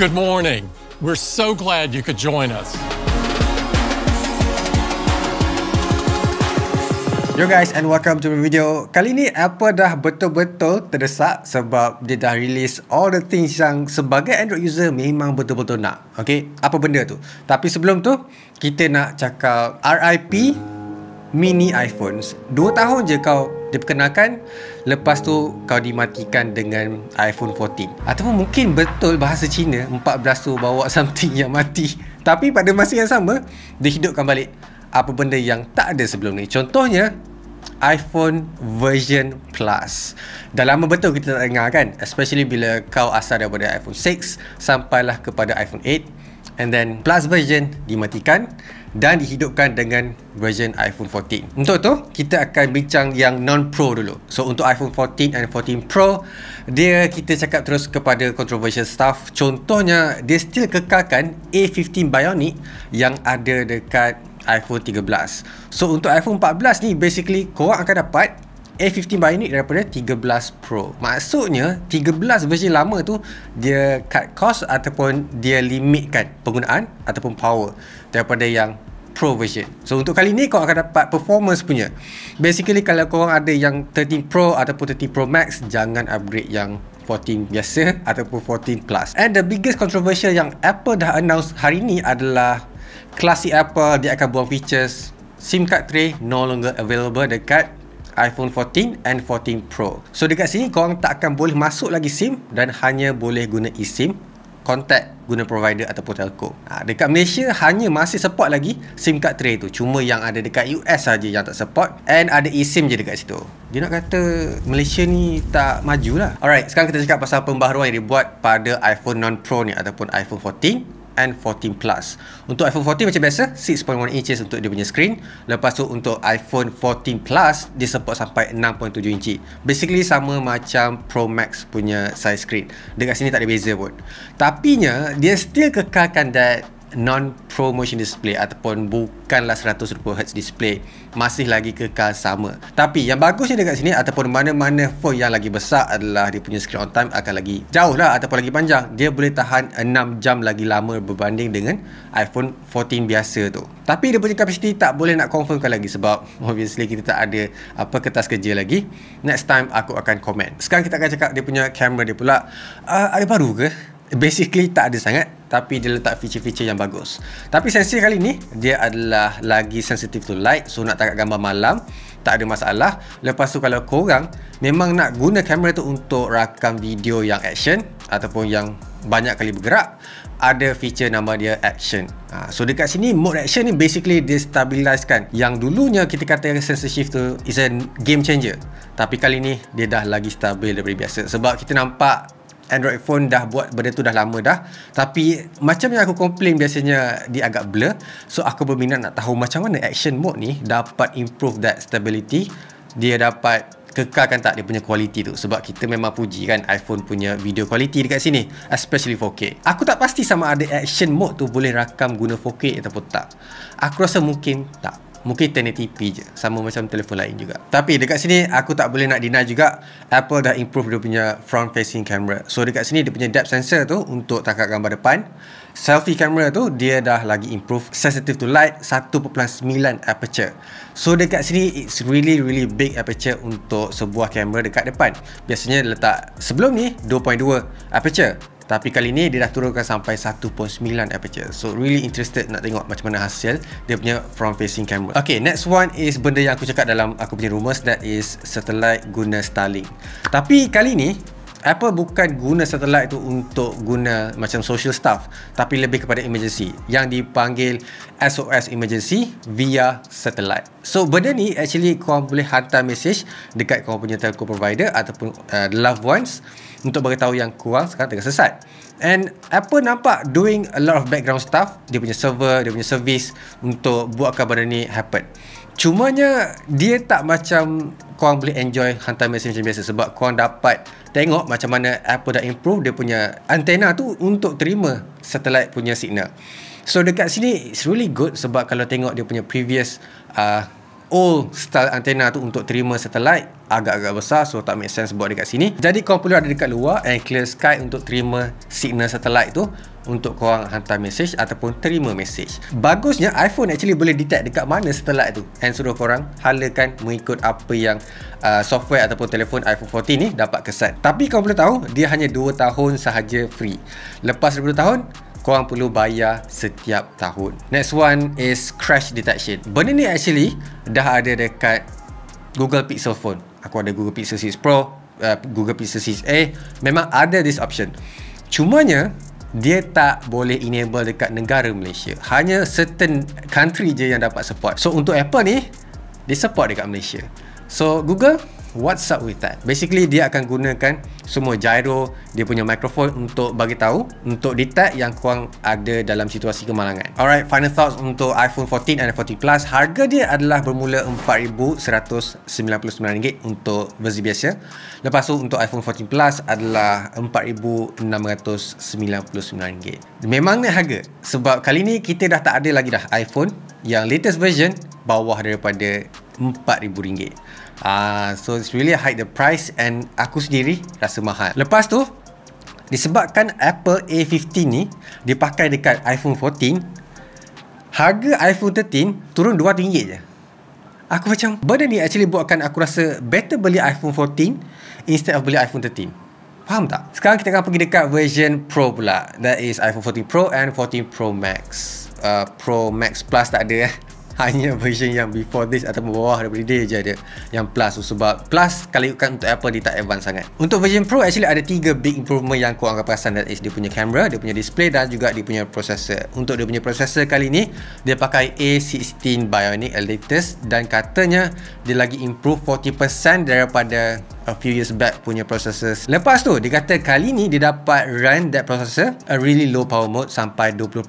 Good morning. We're so glad you could join us. Yo guys and welcome to the video. Kali ni Apple dah betul-betul terdesak sebab dia dah release all the things yang sebagai Android user memang betul-betul nak. Okay, apa benda tu? Tapi sebelum tu, kita nak cakap RIP mini iPhones dua tahun je kau diperkenalkan lepas tu kau dimatikan dengan iPhone 14 ataupun mungkin betul bahasa Cina 14 tu bawa something yang mati tapi pada masa yang sama dihidupkan balik apa benda yang tak ada sebelum ni contohnya iPhone version plus dah lama betul kita tak dengar kan especially bila kau asal daripada iPhone 6 sampailah kepada iPhone 8 and then plus version dimatikan dan dihidupkan dengan version iPhone 14. Untuk tu, kita akan bincang yang non pro dulu. So untuk iPhone 14 and 14 Pro, dia kita cakap terus kepada controversial stuff. Contohnya, dia still kekalkan A15 Bionic yang ada dekat iPhone 13. So untuk iPhone 14 ni basically kau akan dapat A15 Bionic daripada 13 Pro maksudnya 13 versi lama tu dia cut cost ataupun dia limitkan penggunaan ataupun power daripada yang Pro version so untuk kali ni korang akan dapat performance punya basically kalau korang ada yang 13 Pro ataupun 13 Pro Max jangan upgrade yang 14 biasa ataupun 14 plus and the biggest controversial yang Apple dah announce hari ni adalah klasik Apple dia akan buang features SIM card tray no longer available dekat iPhone 14 and 14 Pro. So dekat sini korang tak akan boleh masuk lagi SIM dan hanya boleh guna eSIM kontak guna provider ataupun telco. Ha, dekat Malaysia hanya masih support lagi SIM card tray tu. Cuma yang ada dekat US saja yang tak support and ada eSIM je dekat situ. Dia nak kata Malaysia ni tak majulah. Alright, sekarang kita cakap pasal pembaharuan yang dibuat pada iPhone non Pro ni ataupun iPhone 14 and 14 plus untuk iPhone 14 macam biasa 6.1 inches untuk dia punya screen lepas tu untuk iPhone 14 plus dia support sampai 6.7 inci basically sama macam Pro Max punya size screen dekat sini tak ada beza pun nya dia still kekalkan that non promotion display ataupun bukanlah 120Hz display masih lagi kekal sama tapi yang bagusnya dekat sini ataupun mana-mana phone yang lagi besar adalah dia punya screen on time akan lagi jauh lah ataupun lagi panjang dia boleh tahan 6 jam lagi lama berbanding dengan iPhone 14 biasa tu tapi dia punya kapasiti tak boleh nak confirmkan lagi sebab obviously kita tak ada apa kertas kerja lagi next time aku akan komen sekarang kita akan cakap dia punya kamera dia pula uh, ada baru ke? basically tak ada sangat tapi dia letak feature-feature yang bagus. Tapi sensor kali ni dia adalah lagi sensitif to light so nak tangkap gambar malam tak ada masalah. Lepas tu kalau korang memang nak guna kamera tu untuk rakam video yang action ataupun yang banyak kali bergerak ada feature nama dia action ha, so dekat sini mode action ni basically dia stabilizekan yang dulunya kita kata sensor shift tu is a game changer tapi kali ni dia dah lagi stabil daripada biasa sebab kita nampak Android phone dah buat benda tu dah lama dah tapi macam yang aku komplain biasanya dia agak blur so aku berminat nak tahu macam mana action mode ni dapat improve that stability dia dapat kekalkan tak dia punya quality tu sebab kita memang puji kan iPhone punya video quality dekat sini especially 4K aku tak pasti sama ada action mode tu boleh rakam guna 4K ataupun tak aku rasa mungkin tak Mungkin tenet p je Sama macam telefon lain juga Tapi dekat sini Aku tak boleh nak deny juga Apple dah improve Dia punya front facing camera So dekat sini Dia punya depth sensor tu Untuk tangkap gambar depan Selfie camera tu Dia dah lagi improve Sensitive to light 1.9 aperture So dekat sini It's really really big aperture Untuk sebuah kamera dekat depan Biasanya letak Sebelum ni 2.2 aperture tapi kali ni dia dah turunkan sampai 1.9 aperture so really interested nak tengok macam mana hasil dia punya front facing camera Okay, next one is benda yang aku cakap dalam aku punya rumours that is satellite guna Starlink tapi kali ni Apple bukan guna satelit itu untuk guna macam social stuff tapi lebih kepada emergency yang dipanggil SOS emergency via satellite. So benda ni actually korang boleh hantar message dekat korang punya telco provider ataupun uh, loved ones untuk beritahu yang korang sekarang tengah sesat. And Apple nampak doing a lot of background stuff dia punya server, dia punya service untuk buatkan benda ni happen. Cumanya dia tak macam korang boleh enjoy hantar mesej macam biasa sebab korang dapat tengok macam mana Apple dah improve dia punya antena tu untuk terima satelit punya signal. So dekat sini it's really good sebab kalau tengok dia punya previous uh, old style antena tu untuk terima satellite agak-agak besar so tak make sense buat dekat sini jadi korang perlu ada dekat luar and clear sky untuk terima signal satellite tu untuk korang hantar message ataupun terima message bagusnya iPhone actually boleh detect dekat mana satellite tu and suruh korang halakan mengikut apa yang uh, software ataupun telefon iPhone 14 ni dapat kesan tapi korang perlu tahu dia hanya 2 tahun sahaja free lepas 20 tahun korang perlu bayar setiap tahun. Next one is crash detection. Benda ni actually dah ada dekat Google Pixel phone. Aku ada Google Pixel 6 Pro, uh, Google Pixel 6a. Memang ada this option. Cumanya, dia tak boleh enable dekat negara Malaysia. Hanya certain country je yang dapat support. So, untuk Apple ni, dia support dekat Malaysia. So, Google, what's up with that basically dia akan gunakan semua gyro dia punya microphone untuk bagi tahu untuk detect yang kurang ada dalam situasi kemalangan alright final thoughts untuk iPhone 14 dan 14 Plus harga dia adalah bermula RM4,199 untuk versi biasa lepas tu untuk iPhone 14 Plus adalah RM4,699 memang ni harga sebab kali ni kita dah tak ada lagi dah iPhone yang latest version bawah daripada RM4,000 Ah, so it's really hide the price and aku sendiri rasa mahal. Lepas tu disebabkan Apple A15 ni dipakai dekat iPhone 14 harga iPhone 13 turun RM2 je. Aku macam benda ni actually buatkan aku rasa better beli iPhone 14 instead of beli iPhone 13. Faham tak? Sekarang kita akan pergi dekat version Pro pula. That is iPhone 14 Pro and 14 Pro Max. Uh, Pro Max Plus tak ada eh hanya version yang before this atau bawah daripada dia je ada yang plus tu sebab plus kalau ikutkan untuk Apple dia tak advance sangat untuk version Pro actually ada 3 big improvement yang aku anggap perasan that is dia punya camera dia punya display dan juga dia punya processor untuk dia punya processor kali ni dia pakai A16 Bionic latest dan katanya dia lagi improve 40% daripada a few years back punya processor lepas tu dia kata kali ni dia dapat run that processor a really low power mode sampai 20%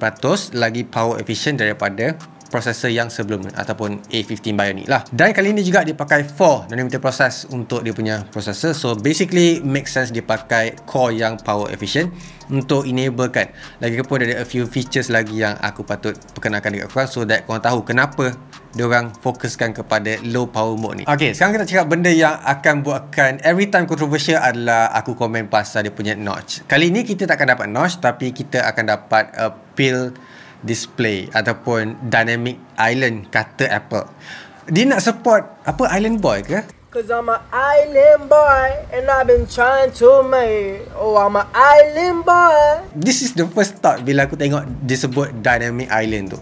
lagi power efficient daripada processor yang sebelumnya ataupun A15 Bionic lah dan kali ini juga dia pakai 4 nanometer proses untuk dia punya processor so basically make sense dia pakai core yang power efficient untuk enablekan lagi pun ada a few features lagi yang aku patut perkenalkan dekat korang so that korang tahu kenapa orang fokuskan kepada low power mode ni Okay, sekarang kita cakap benda yang akan buatkan every time controversial adalah aku komen pasal dia punya notch kali ini kita tak akan dapat notch tapi kita akan dapat a pill display ataupun dynamic island kata Apple. Dia nak support apa island boy ke? Cause I'm a island boy and I've been trying to make Oh I'm a island boy This is the first thought bila aku tengok dia Dynamic Island tu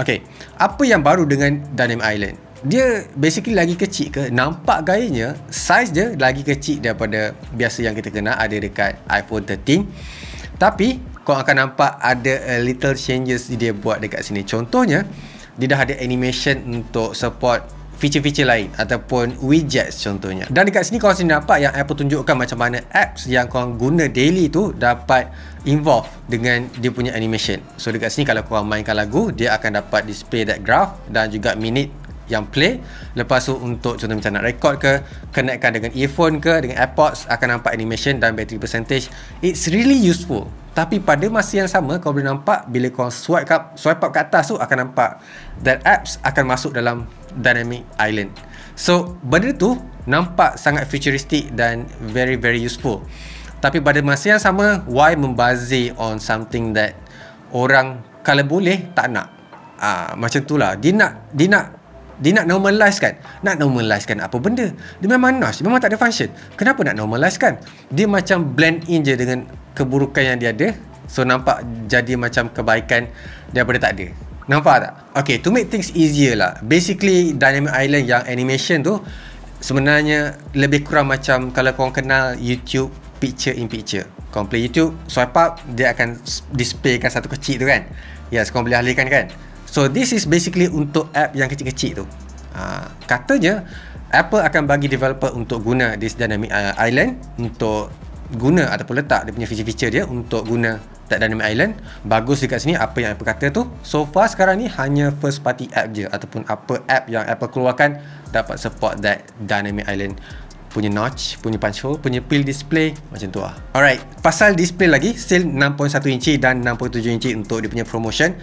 Okay, apa yang baru dengan Dynamic Island? Dia basically lagi kecil ke? Nampak gayanya, size dia lagi kecil daripada biasa yang kita kenal ada dekat iPhone 13 Tapi, kau akan nampak ada uh, little changes dia buat dekat sini contohnya dia dah ada animation untuk support feature-feature lain ataupun widgets contohnya dan dekat sini korang sendiri nampak yang Apple tunjukkan macam mana apps yang korang guna daily tu dapat involve dengan dia punya animation so dekat sini kalau korang mainkan lagu dia akan dapat display that graph dan juga minute yang play lepas tu untuk contoh macam nak record ke connectkan dengan earphone ke dengan airpods akan nampak animation dan battery percentage it's really useful tapi pada masa yang sama kau boleh nampak bila kau swipe up swipe up ke atas tu akan nampak that apps akan masuk dalam dynamic island so benda tu nampak sangat futuristic dan very very useful tapi pada masa yang sama why membazir on something that orang kalau boleh tak nak Uh, macam tu lah dia nak dia nak dia nak normalize kan nak normalize kan apa benda dia memang dia memang tak ada function kenapa nak normalize kan dia macam blend in je dengan keburukan yang dia ada so nampak jadi macam kebaikan daripada tak ada nampak tak Okay, to make things easier lah basically dynamic island yang animation tu sebenarnya lebih kurang macam kalau korang kenal youtube picture in picture korang play youtube swipe up dia akan displaykan satu kecil tu kan yes korang boleh alihkan kan So this is basically untuk app yang kecil-kecil tu. Uh, katanya Apple akan bagi developer untuk guna this dynamic uh, island untuk guna ataupun letak dia punya feature-feature dia untuk guna tak dynamic island. Bagus dekat sini apa yang Apple kata tu. So far sekarang ni hanya first party app je ataupun apa app yang Apple keluarkan dapat support that dynamic island punya notch, punya punch hole, punya pill display macam tu lah. Alright, pasal display lagi still 6.1 inci dan 6.7 inci untuk dia punya promotion.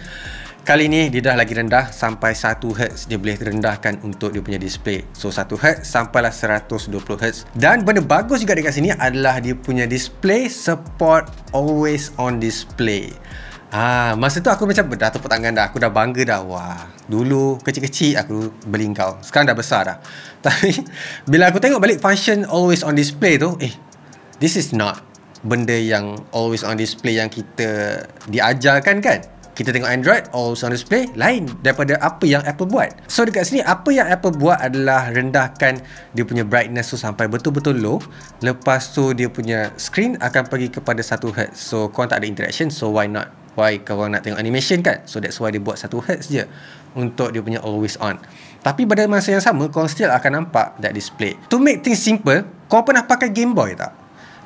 Kali ni dia dah lagi rendah sampai 1Hz dia boleh rendahkan untuk dia punya display. So 1Hz sampailah 120Hz. Dan benda bagus juga dekat sini adalah dia punya display support always on display. Ah, masa tu aku macam dah tepuk tangan dah. Aku dah bangga dah. Wah, dulu kecil-kecil aku beli kau. Sekarang dah besar dah. Tapi bila aku tengok balik function always on display tu, eh, this is not benda yang always on display yang kita diajarkan kan? kita tengok Android always on display lain daripada apa yang Apple buat so dekat sini apa yang Apple buat adalah rendahkan dia punya brightness tu sampai betul-betul low lepas tu dia punya screen akan pergi kepada 1Hz so kau tak ada interaction so why not why kau nak tengok animation kan so that's why dia buat 1Hz je untuk dia punya always on tapi pada masa yang sama kau still akan nampak that display to make things simple kau pernah pakai Game Boy tak?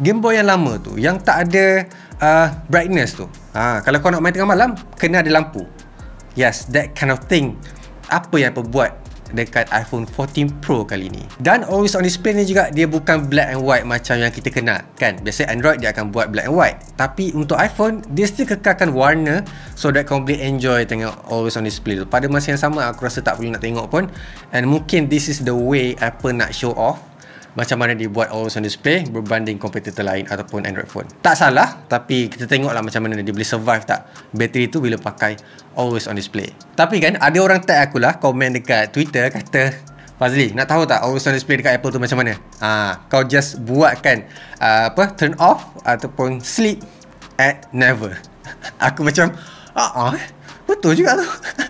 Game Boy yang lama tu yang tak ada uh, brightness tu Ha, kalau kau nak main tengah malam, kena ada lampu. Yes, that kind of thing. Apa yang Apple buat dekat iPhone 14 Pro kali ni. Dan always on display ni juga, dia bukan black and white macam yang kita kenal. Kan, biasanya Android dia akan buat black and white. Tapi untuk iPhone, dia still kekalkan warna so that kau boleh enjoy tengok always on display tu. Pada masa yang sama, aku rasa tak perlu nak tengok pun. And mungkin this is the way Apple nak show off macam mana dia buat always on display berbanding kompetitor lain ataupun Android phone. Tak salah, tapi kita tengoklah macam mana dia boleh survive tak bateri tu bila pakai always on display. Tapi kan ada orang tag aku lah komen dekat Twitter kata Fazli, nak tahu tak always on display dekat Apple tu macam mana? Ha, kau just buatkan uh, apa turn off ataupun sleep at never. aku macam ah uh-uh, betul juga tu.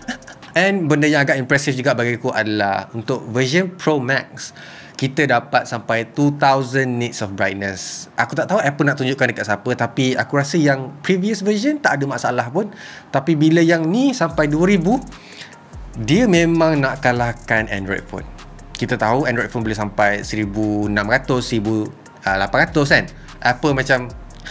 And benda yang agak impressive juga bagi aku adalah untuk version Pro Max kita dapat sampai 2000 nits of brightness aku tak tahu Apple nak tunjukkan dekat siapa tapi aku rasa yang previous version tak ada masalah pun tapi bila yang ni sampai 2000 dia memang nak kalahkan Android phone kita tahu Android phone boleh sampai 1600 1800 ah, kan Apple macam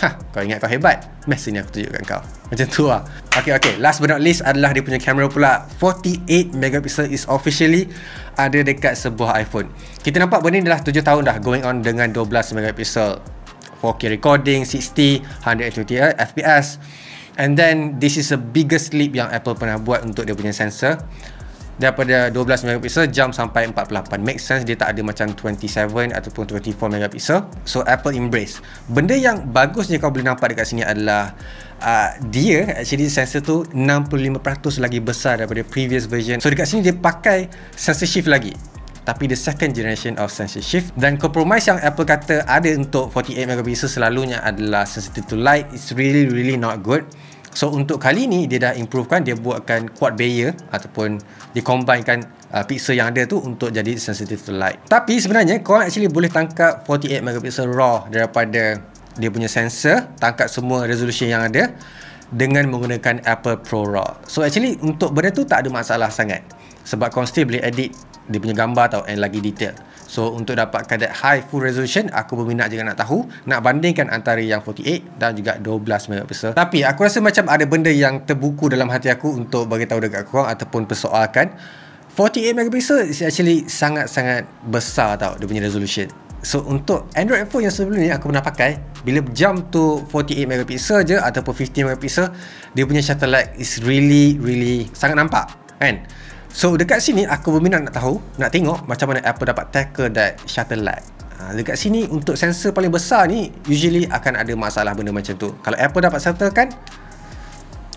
Ha, kau ingat kau hebat? Meh ni aku tunjukkan kau. Macam tu lah. Okay, okay. Last but not least adalah dia punya kamera pula. 48 megapixel is officially ada dekat sebuah iPhone. Kita nampak benda ni dah 7 tahun dah going on dengan 12 megapixel. 4K recording, 60, 120 FPS. And then, this is the biggest leap yang Apple pernah buat untuk dia punya sensor daripada 12 megapixel jump sampai 48 make sense dia tak ada macam 27 ataupun 24 megapixel so Apple embrace benda yang bagus bagusnya kau boleh nampak dekat sini adalah uh, dia actually sensor tu 65% lagi besar daripada previous version so dekat sini dia pakai sensor shift lagi tapi the second generation of sensor shift dan compromise yang Apple kata ada untuk 48 megapixel selalunya adalah sensitive to light it's really really not good So untuk kali ni dia dah improvekan dia buatkan quad bayer ataupun dikombinkan uh, pixel yang ada tu untuk jadi sensitive to light. Tapi sebenarnya kau actually boleh tangkap 48 megapixel raw daripada dia punya sensor, tangkap semua resolusi yang ada dengan menggunakan Apple Pro Raw. So actually untuk benda tu tak ada masalah sangat sebab kau still boleh edit dia punya gambar tau and lagi detail. So untuk dapat that high full resolution Aku berminat juga nak tahu Nak bandingkan antara yang 48 dan juga 12 megapixel Tapi aku rasa macam ada benda yang terbuku dalam hati aku Untuk bagi tahu dekat korang ataupun persoalkan 48 megapixel is actually sangat-sangat besar tau Dia punya resolution So untuk Android phone yang sebelum ni aku pernah pakai Bila jump to 48 megapixel je Ataupun 50 megapixel Dia punya shutter lag is really really sangat nampak Kan? So dekat sini aku berminat nak tahu Nak tengok macam mana Apple dapat tackle that shutter lag ha, Dekat sini untuk sensor paling besar ni Usually akan ada masalah benda macam tu Kalau Apple dapat settle kan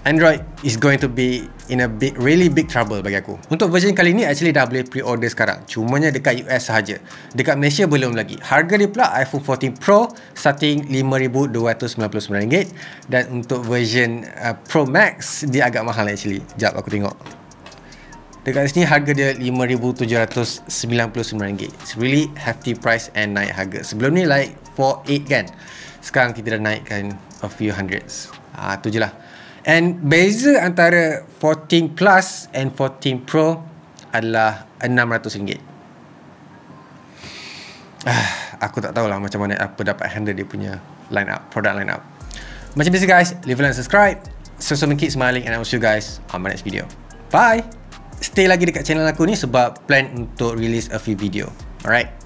Android is going to be in a big, really big trouble bagi aku Untuk version kali ni actually dah boleh pre-order sekarang Cuma Cumanya dekat US sahaja Dekat Malaysia belum lagi Harga dia pula iPhone 14 Pro Starting RM5,299 Dan untuk version uh, Pro Max Dia agak mahal actually Jap aku tengok Dekat sini harga dia RM5,799 It's really hefty price and naik harga Sebelum ni like 4.8 kan Sekarang kita dah naikkan a few hundreds Ah tu je lah And beza antara 14 Plus and 14 Pro adalah RM600 ah, Aku tak tahulah macam mana apa dapat handle dia punya line up, product line up Macam biasa guys, leave a like and subscribe So, so smiling and I will see you guys on my next video Bye! stay lagi dekat channel aku ni sebab plan untuk release a few video. Alright.